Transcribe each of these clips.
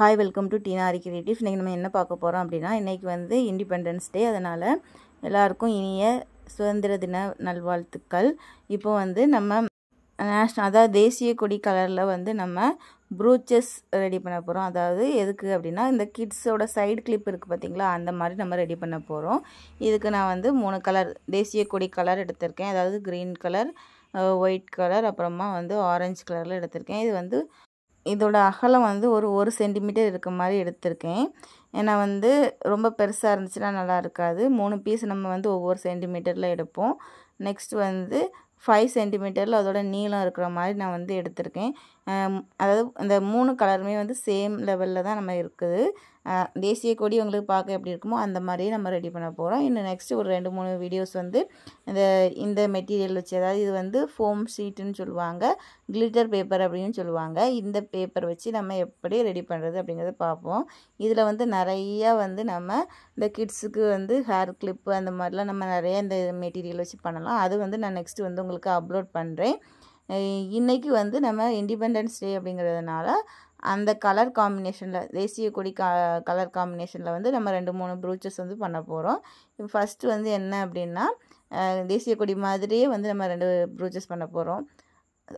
hi welcome to டீனாரி creatives இன்றைக்கி நம்ம என்ன பார்க்க போகிறோம் அப்படின்னா இன்றைக்கி வந்து இண்டிபெண்டன்ஸ் டே அதனால் எல்லாருக்கும் இனிய சுதந்திர தின நல்வாழ்த்துக்கள் இப்போ வந்து நம்ம நேஷ்னல் அதாவது தேசிய கொடி கலரில் வந்து நம்ம ப்ரூச்சஸ் ரெடி பண்ண போகிறோம் அதாவது எதுக்கு அப்படின்னா இந்த கிட்ஸோட சைடு கிளிப் இருக்குது பார்த்திங்களா அந்த மாதிரி நம்ம ரெடி பண்ண போகிறோம் இதுக்கு நான் வந்து மூணு கலர் தேசிய கொடி கலர் எடுத்திருக்கேன் அதாவது க்ரீன் கலர் ஒயிட் கலர் அப்புறமா வந்து ஆரஞ்சு கலரில் எடுத்திருக்கேன் இது வந்து இதோட அகலம் வந்து ஒரு ஒரு சென்டிமீட்டர் இருக்க மாதிரி எடுத்திருக்கேன் ஏன்னா வந்து ரொம்ப பெருசாக இருந்துச்சுன்னா நல்லா இருக்காது மூணு பீஸ் நம்ம வந்து ஒவ்வொரு சென்டிமீட்டரில் எடுப்போம் நெக்ஸ்ட் வந்து ஃபைவ் சென்டிமீட்டரில் அதோட நீளம் இருக்கிற மாதிரி நான் வந்து எடுத்திருக்கேன் அதாவது இந்த மூணு கலருமே வந்து சேம் லெவலில் தான் நம்ம இருக்குது தேசிய கொடி உங்களுக்கு பார்க்க எப்படி இருக்குமோ அந்த மாதிரியே நம்ம ரெடி பண்ண போகிறோம் இன்னும் நெக்ஸ்ட்டு ஒரு ரெண்டு மூணு வீடியோஸ் வந்து இந்த இந்த மெட்டீரியல் வச்சு அதாவது இது வந்து ஃபோம் ஷீட்டுன்னு சொல்லுவாங்க கிளிட்டர் பேப்பர் அப்படின்னு சொல்லுவாங்க இந்த பேப்பர் வச்சு நம்ம எப்படி ரெடி பண்ணுறது அப்படிங்கிறத பார்ப்போம் இதில் வந்து நிறையா வந்து நம்ம இந்த கிட்ஸுக்கு வந்து ஹேர் கிளிப்பு அந்த மாதிரிலாம் நம்ம நிறைய இந்த மெட்டீரியல் வச்சு பண்ணலாம் அது வந்து நான் நெக்ஸ்ட்டு வந்து உங்களுக்கு அப்லோட் பண்ணுறேன் இன்றைக்கி வந்து நம்ம இண்டிபெண்டன்ஸ் டே அப்படிங்கிறதுனால அந்த கலர் காம்பினேஷனில் தேசிய கொடி கலர் காம்பினேஷனில் வந்து நம்ம ரெண்டு மூணு ப்ரூச்சஸ் வந்து பண்ண போகிறோம் இப்போ ஃபஸ்ட்டு வந்து என்ன அப்படின்னா தேசிய கொடி மாதிரியே வந்து நம்ம ரெண்டு ப்ரூச்சஸ் பண்ண போகிறோம்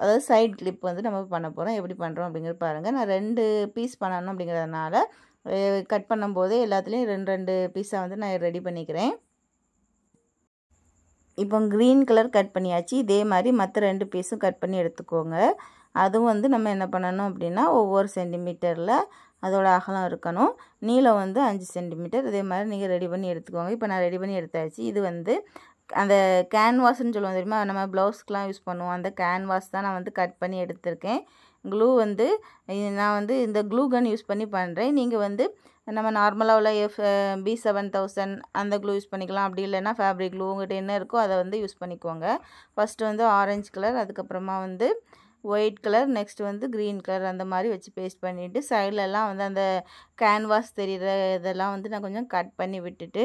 அதாவது சைட் கிளிப் வந்து நம்ம பண்ண போகிறோம் எப்படி பண்ணுறோம் அப்படிங்கிற பாருங்கள் நான் ரெண்டு பீஸ் பண்ணணும் அப்படிங்கிறதுனால கட் பண்ணும்போதே எல்லாத்துலேயும் ரெண்டு ரெண்டு பீஸாக வந்து நான் ரெடி பண்ணிக்கிறேன் இப்போ க்ரீன் கலர் கட் பண்ணியாச்சு இதே மாதிரி மற்ற ரெண்டு பீஸும் கட் பண்ணி எடுத்துக்கோங்க அதுவும் வந்து நம்ம என்ன பண்ணணும் அப்படின்னா ஒவ்வொரு சென்டிமீட்டரில் அதோடய அகலம் இருக்கணும் நீளம் வந்து அஞ்சு சென்டிமீட்டர் இதே மாதிரி நீங்கள் ரெடி பண்ணி எடுத்துக்கோங்க இப்போ நான் ரெடி பண்ணி எடுத்தாச்சு இது வந்து அந்த கேன்வாஸ்ன்னு சொல்லுவோம் தெரியுமா நம்ம ப்ளவுஸ்க்கெலாம் யூஸ் பண்ணுவோம் அந்த கேன்வாஸ் தான் நான் வந்து கட் பண்ணி எடுத்திருக்கேன் க்ளூ வந்து நான் வந்து இந்த க்ளூ கன் யூஸ் பண்ணி பண்ணுறேன் நீங்கள் வந்து நம்ம நார்மலாக உள்ள எஃப் பி செவன் தௌசண்ட் அந்த க்ளூ யூஸ் பண்ணிக்கலாம் அப்படி இல்லைன்னா ஃபேப்ரிக் க்ளூ உங்கள்கிட்ட என்ன இருக்கோ அதை வந்து யூஸ் பண்ணிக்கோங்க ஃபஸ்ட்டு வந்து ஆரஞ்சு கலர் அதுக்கப்புறமா வந்து ஒயிட் கலர் நெக்ஸ்ட் வந்து க்ரீன் கலர் அந்த மாதிரி வச்சு பேஸ்ட் பண்ணிவிட்டு சைட்லலாம் வந்து அந்த கேன்வாஸ் தெரிகிற இதெல்லாம் வந்து நான் கொஞ்சம் கட் பண்ணி விட்டுட்டு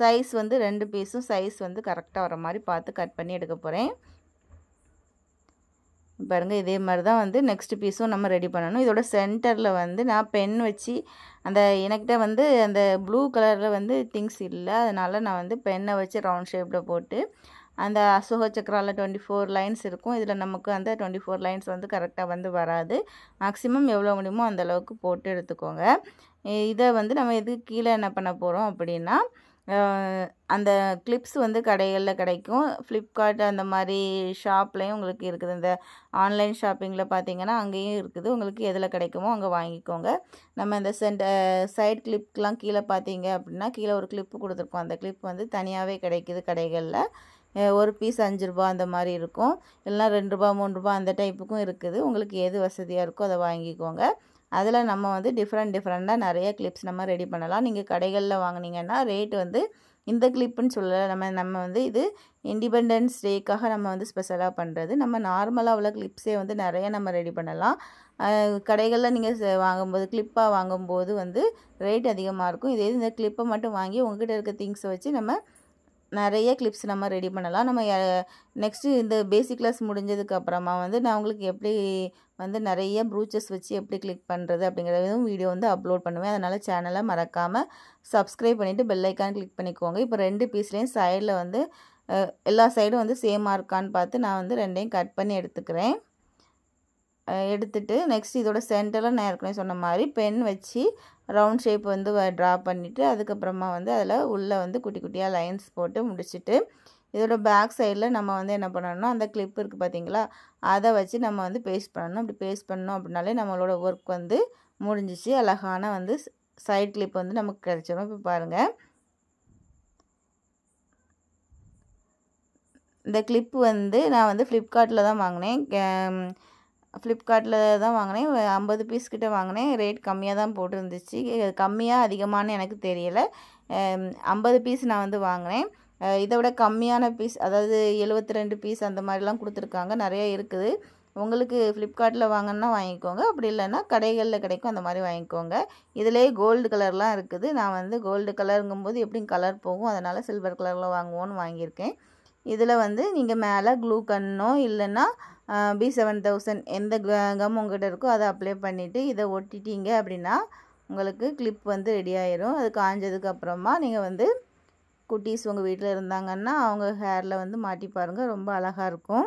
சைஸ் வந்து ரெண்டு பீஸும் சைஸ் வந்து கரெக்டாக வர மாதிரி பார்த்து கட் பண்ணி எடுக்க போகிறேன் பாருங்கள் இதே மாதிரி தான் வந்து நெக்ஸ்ட் பீஸும் நம்ம ரெடி பண்ணணும் இதோட சென்டரில் வந்து நான் பென் வச்சு அந்த எனக்கிட்ட வந்து அந்த ப்ளூ கலரில் வந்து திங்ஸ் இல்லை அதனால் நான் வந்து பென்னை வச்சு ரவுண்ட் ஷேப்பில் போட்டு அந்த அசோக சக்கரால் டுவெண்ட்டி ஃபோர் லைன்ஸ் இருக்கும் இதில் நமக்கு அந்த டுவெண்ட்டி ஃபோர் லைன்ஸ் வந்து கரெக்டாக வந்து வராது மேக்ஸிமம் எவ்வளோ முடியுமோ அந்தளவுக்கு போட்டு எடுத்துக்கோங்க இதை வந்து நம்ம எதுக்கு கீழே என்ன பண்ண போகிறோம் அப்படின்னா அந்த கிளிப்ஸ் வந்து கடைகளில் கிடைக்கும் ஃப்ளிப்கார்ட் அந்த மாதிரி ஷாப்லேயும் உங்களுக்கு இருக்குது இந்த ஆன்லைன் ஷாப்பிங்கில் பார்த்தீங்கன்னா அங்கேயும் இருக்குது உங்களுக்கு எதில் கிடைக்குமோ அங்கே வாங்கிக்கோங்க நம்ம இந்த சென்ட சைட் கிளிப்கெலாம் கீழே பார்த்தீங்க அப்படின்னா கீழே ஒரு கிளிப்பு கொடுத்துருக்கோம் அந்த கிளிப் வந்து தனியாகவே கிடைக்கிது கடைகளில் ஒரு பீஸ் அஞ்சு ரூபா அந்த மாதிரி இருக்கும் இல்லைனா ரெண்டு ரூபா மூணு ரூபா அந்த டைப்புக்கும் இருக்குது உங்களுக்கு எது வசதியாக இருக்கோ அதை வாங்கிக்கோங்க அதில் நம்ம வந்து டிஃப்ரெண்ட் டிஃப்ரெண்ட்டாக நிறைய கிளிப்ஸ் நம்ம ரெடி பண்ணலாம் நீங்கள் கடைகளில் வாங்கினீங்கன்னா ரேட் வந்து இந்த கிளிப்புன்னு சொல்லலை நம்ம நம்ம வந்து இது இண்டிபெண்டன்ஸ் டேக்காக நம்ம வந்து ஸ்பெஷலாக பண்ணுறது நம்ம நார்மலாக உள்ள கிளிப்ஸே வந்து நிறைய நம்ம ரெடி பண்ணலாம் கடைகளில் நீங்கள் வாங்கும்போது கிளிப்பாக வாங்கும்போது வந்து ரேட் அதிகமாக இருக்கும் இதே இந்த கிளிப்பை மட்டும் வாங்கி உங்ககிட்ட இருக்க திங்ஸை வச்சு நம்ம நிறைய கிளிப்ஸ் நம்ம ரெடி பண்ணலாம் நம்ம நெக்ஸ்ட்டு இந்த பேசிக் கிளாஸ் முடிஞ்சதுக்கு அப்புறமா வந்து நான் உங்களுக்கு எப்படி வந்து நிறைய ப்ரூச்சஸ் வச்சு எப்படி கிளிக் பண்ணுறது அப்படிங்கிறதும் வீடியோ வந்து அப்லோட் பண்ணுவேன் அதனால் சேனலை மறக்காமல் சப்ஸ்கிரைப் பண்ணிவிட்டு பெல்லைக்கான் கிளிக் பண்ணிக்கோங்க இப்போ ரெண்டு பீஸ்லேயும் சைடில் வந்து எல்லா சைடும் வந்து சேமாக இருக்கான்னு பார்த்து நான் வந்து ரெண்டையும் கட் பண்ணி எடுத்துக்கிறேன் எடுத்துட்டு நெக்ஸ்ட் இதோட சென்டரில் நான் ஏற்கனவே சொன்ன மாதிரி பென் வச்சு ரவுண்ட் ஷேப் வந்து ட்ரா பண்ணிவிட்டு அதுக்கப்புறமா வந்து அதில் உள்ளே வந்து குட்டி குட்டியாக லைன்ஸ் போட்டு முடிச்சுட்டு இதோட பேக் சைடில் நம்ம வந்து என்ன பண்ணணும்னா அந்த கிளிப் இருக்குது பார்த்தீங்களா அதை வச்சு நம்ம வந்து பேஸ்ட் பண்ணணும் அப்படி பேஸ்ட் பண்ணோம் அப்படின்னாலே நம்மளோட ஒர்க் வந்து முடிஞ்சிச்சு அழகான வந்து சைட் கிளிப் வந்து நமக்கு கிடச்சிடும் இப்போ பாருங்கள் இந்த கிளிப்பு வந்து நான் வந்து ஃப்ளிப்கார்ட்டில் தான் வாங்கினேன் ஃப்ளிப்கார்ட்டில் தான் வாங்கினேன் ஐம்பது பீஸ் கிட்டே வாங்கினேன் ரேட் கம்மியாக தான் போட்டிருந்துச்சு கம்மியாக அதிகமானு எனக்கு தெரியலை ஐம்பது பீஸ் நான் வந்து வாங்கினேன் இதை விட கம்மியான பீஸ் அதாவது எழுபத்தி ரெண்டு பீஸ் அந்த மாதிரிலாம் கொடுத்துருக்காங்க நிறையா இருக்குது உங்களுக்கு ஃப்ளிப்கார்ட்டில் வாங்கினா வாங்கிக்கோங்க அப்படி இல்லைன்னா கடைகளில் கிடைக்கும் அந்த மாதிரி வாங்கிக்கோங்க இதிலே கோல்டு கலர்லாம் இருக்குது நான் வந்து கோல்டு கலருங்கும்போது எப்படியும் கலர் போகும் அதனால் சில்வர் கலரில் வாங்குவோன்னு வாங்கியிருக்கேன் இதில் வந்து நீங்கள் மேலே க்ளூ கண்ணோ இல்லைன்னா பி செவன் தௌசண்ட் எந்த கம் உங்கள்கிட்ட இருக்கோ அதை அப்ளை பண்ணிவிட்டு இதை ஒட்டிட்டீங்க அப்படின்னா உங்களுக்கு கிளிப் வந்து ரெடி ஆயிரும் அது காஞ்சதுக்கப்புறமா நீங்கள் வந்து குட்டீஸ் உங்கள் வீட்டில் இருந்தாங்கன்னா அவங்க ஹேரில் வந்து மாட்டி பாருங்கள் ரொம்ப அழகாக இருக்கும்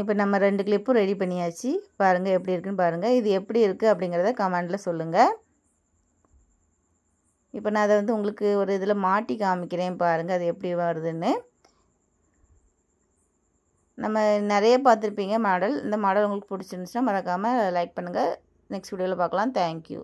இப்போ நம்ம ரெண்டு கிளிப்பும் ரெடி பண்ணியாச்சு பாருங்கள் எப்படி இருக்குன்னு பாருங்கள் இது எப்படி இருக்குது அப்படிங்கிறத கமெண்டில் சொல்லுங்கள் இப்போ நான் அதை வந்து உங்களுக்கு ஒரு இதில் மாட்டி காமிக்கிறேன் பாருங்கள் அது எப்படி வருதுன்னு நம்ம நிறைய பார்த்துருப்பீங்க மாடல் இந்த மாடல் உங்களுக்கு பிடிச்சிருந்துச்சுன்னா மறக்காமல் லைக் பண்ணுங்கள் நெக்ஸ்ட் வீடியோவில் பார்க்கலாம் தேங்க்யூ